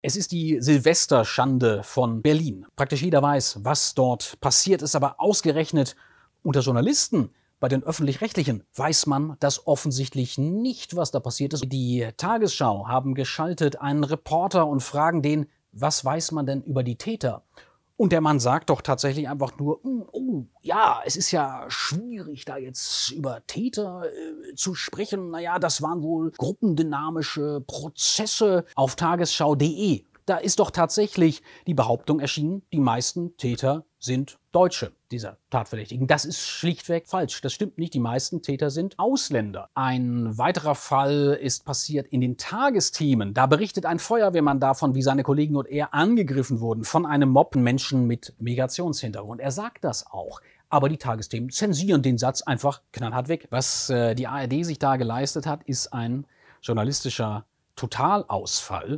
Es ist die Silvesterschande von Berlin. Praktisch jeder weiß, was dort passiert ist, aber ausgerechnet unter Journalisten bei den öffentlich-rechtlichen weiß man das offensichtlich nicht, was da passiert ist. Die Tagesschau haben geschaltet einen Reporter und fragen den, was weiß man denn über die Täter? Und der Mann sagt doch tatsächlich einfach nur, hm, oh, ja, es ist ja schwierig, da jetzt über Täter äh, zu sprechen. Naja, das waren wohl gruppendynamische Prozesse auf tagesschau.de da ist doch tatsächlich die Behauptung erschienen, die meisten Täter sind Deutsche, dieser Tatverdächtigen. Das ist schlichtweg falsch. Das stimmt nicht. Die meisten Täter sind Ausländer. Ein weiterer Fall ist passiert in den Tagesthemen. Da berichtet ein Feuerwehrmann davon, wie seine Kollegen und er angegriffen wurden von einem Mobben Menschen mit Migrationshintergrund. Er sagt das auch. Aber die Tagesthemen zensieren den Satz einfach knallhart weg. Was äh, die ARD sich da geleistet hat, ist ein journalistischer Totalausfall.